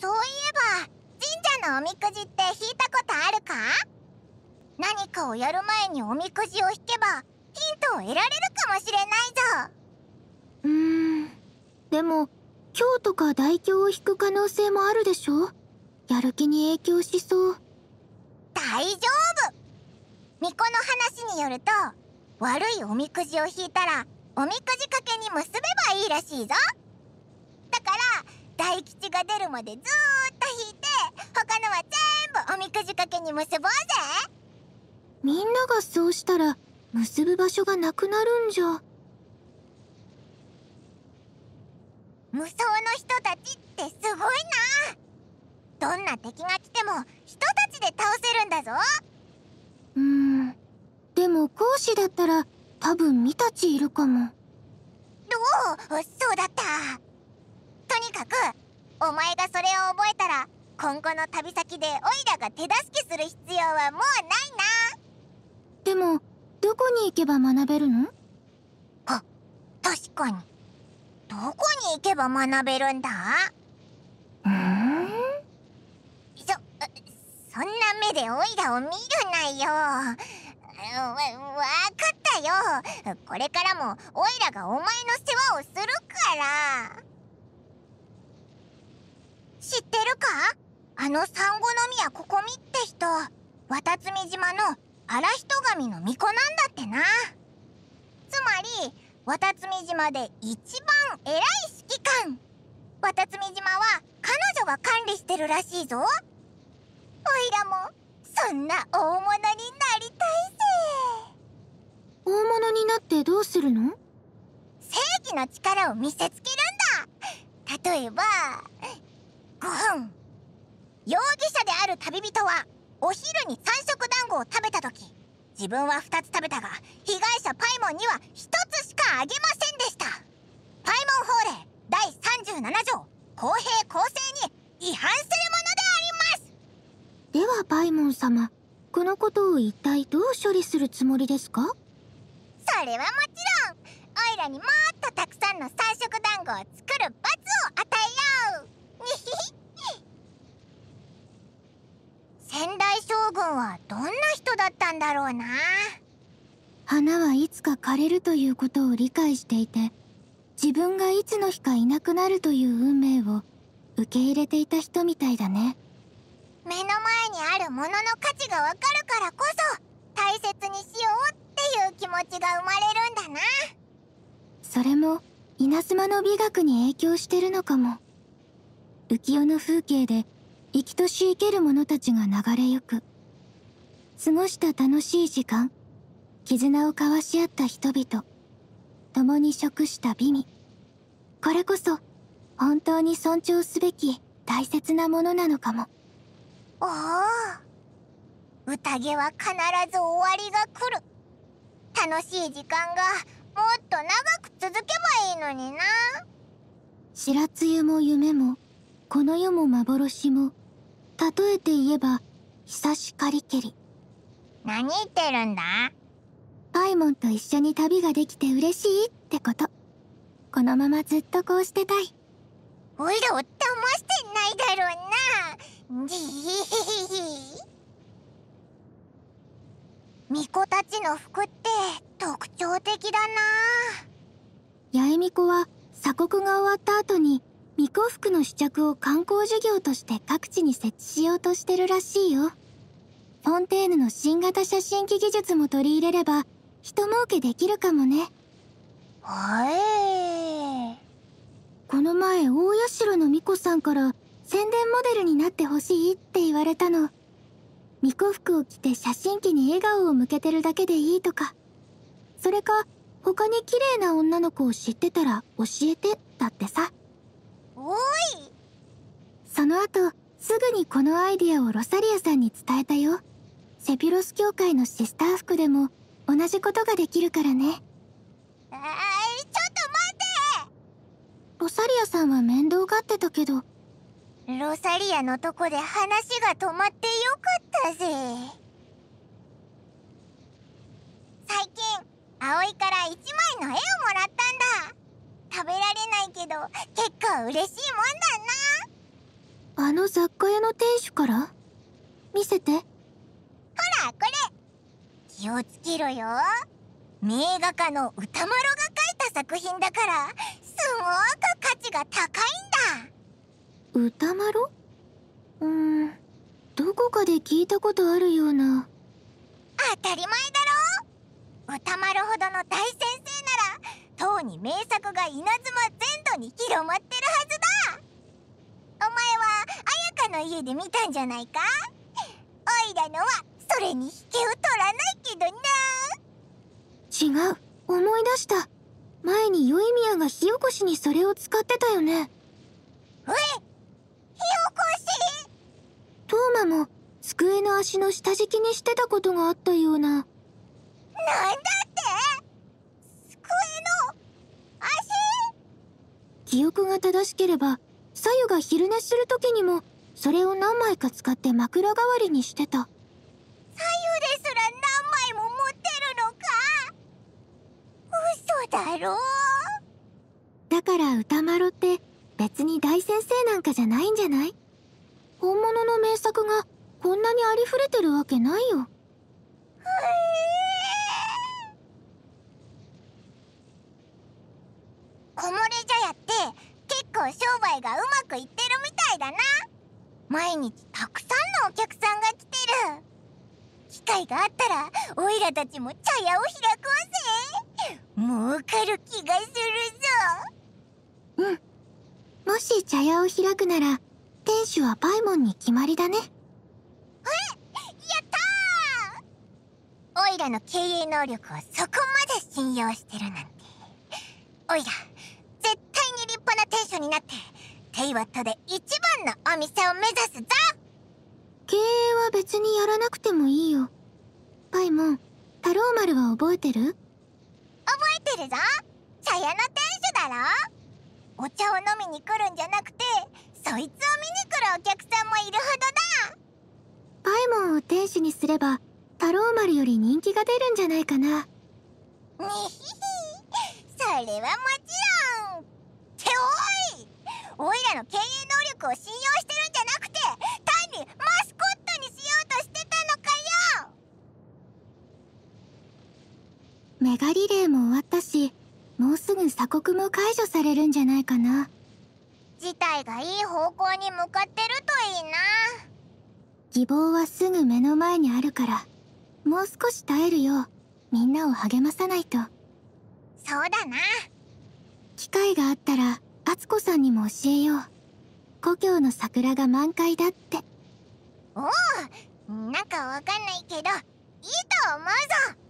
そういえば神社のおみくじって引いたことあるか何かをやる前におみくじを引けばヒントを得られるかもしれないぞうーんでも今日とか大凶を引く可能性もあるでしょやる気に影響しそう大丈夫巫女の話によると悪いおみくじを引いたらおみくじ掛けに結べばいいらしいぞだから大吉が出るまでずっと引いて他のは全部おみくじかけに結ぼうぜみんながそうしたら結ぶ場所がなくなるんじゃ無双の人たちってすごいなどんな敵が来ても人たちで倒せるんだぞうんでも講師だったら多分ミたちいるかもどうそうだったとにかくお前がそれを覚えたら今後の旅先でオイラが手助けする必要はもうないなでもどこに行けば学べるのあ確かにどこに行けば学べるんだんそそんな目でオイラを見るなよわ分かったよこれからもオイラがお前の世話をするから知ってるかあの産後の宮ここみって人渡積島の荒人神の巫女なんだってなつまり渡積島で一番偉い指揮官渡積島は彼女が管理してるらしいぞおいらもそんな大物になりたいぜ大物になってどうするの正義の力を見せつけるんだ例えばうん容疑者である旅人はお昼に三色団子を食べた時自分は2つ食べたが被害者パイモンには1つしかあげませんでしたパイモン法令第37条公平公正に違反するものでありますではパイモン様このことを一体どう処理するつもりですかそれはもちろんオイラにもっとたくさんの三色団子を作る罰を与えよ仙台将軍はどんな人だったんだろうな花はいつか枯れるということを理解していて自分がいつの日かいなくなるという運命を受け入れていた人みたいだね目の前にあるものの価値がわかるからこそ大切にしようっていう気持ちが生まれるんだなそれも稲妻の美学に影響してるのかも。浮世の風景で生きとし生ける者たちが流れゆく過ごした楽しい時間絆を交わし合った人々共に食した美味これこそ本当に尊重すべき大切なものなのかもおお宴は必ず終わりが来る楽しい時間がもっと長く続けばいいのにな白露も夢もこの世も幻も例えて言えば久しかりけり何言ってるんだパイモンと一緒に旅ができて嬉しいってことこのままずっとこうしてたいおいらを騙してないだろうなじひ巫女たちの服って特徴的だな八重巫女は鎖国が終わった後に巫女服の試着を観光事業として各地に設置しようとしてるらしいよ。フォンテーヌの新型写真機技術も取り入れれば、人儲けできるかもね。はー、この前、大社の巫女さんから、宣伝モデルになってほしいって言われたの。巫女服を着て写真機に笑顔を向けてるだけでいいとか。それか、他に綺麗な女の子を知ってたら教えてだってさ。おいその後すぐにこのアイデアをロサリアさんに伝えたよセピュロス教会のシスター服でも同じことができるからねあちょっと待ってロサリアさんは面倒がってたけどロサリアのとこで話が止まってよかったぜ最近葵から1枚の絵をもらったんだ食べられないけど結構嬉しいもんだなあの雑貨屋の店主から見せてほらこれ気をつけろよ名画家の歌丸が描いた作品だからすごく価値が高いんだ歌丸うんどこかで聞いたことあるような当たり前だろ歌丸ほどの大先生ならとうに名作が稲妻全土に広まってるはずだお前は綾香の家で見たんじゃないかおいらのはそれに引けを取らないけどな違う思い出した前に宵宮が火起こしにそれを使ってたよねえ火起こしトーマも机の足の下敷きにしてたことがあったようななんだ記憶が正しければ左右が昼寝する時にもそれを何枚か使って枕代わりにしてた左右ですら何枚も持ってるのか嘘だろだから歌丸って別に大先生なんかじゃないんじゃない本物の名作がこんなにありふれてるわけないよ。えー、木漏れ構商売がうまくいってるみたいだな毎日たくさんのお客さんが来てる機会があったらオイラたちも茶屋を開こうぜ儲かる気がするぞうんもし茶屋を開くなら店主はパイモンに決まりだねえやったーオイラの経営能力をそこまで信用してるなんてオイラなョンになってテイワットで一番のお店を目指すぞ経営は別にやらなくてもいいよパイモンタローマルは覚えてる覚えてるぞ茶屋の店主だろお茶を飲みに来るんじゃなくてそいつを見に来るお客さんもいるほどだパイモンを店主にすればタローマルより人気が出るんじゃないかなにひひそれはもちろんを信用してるんじゃなくて単にマスコットにしようとしてたのかよメガリレーも終わったしもうすぐ鎖国も解除されるんじゃないかな事態がいい方向に向かってるといいな希望はすぐ目の前にあるからもう少し耐えるようみんなを励まさないとそうだな機会があったら敦子さんにも教えよう故郷の桜が満開だっておおなんかわかんないけどいいと思うぞ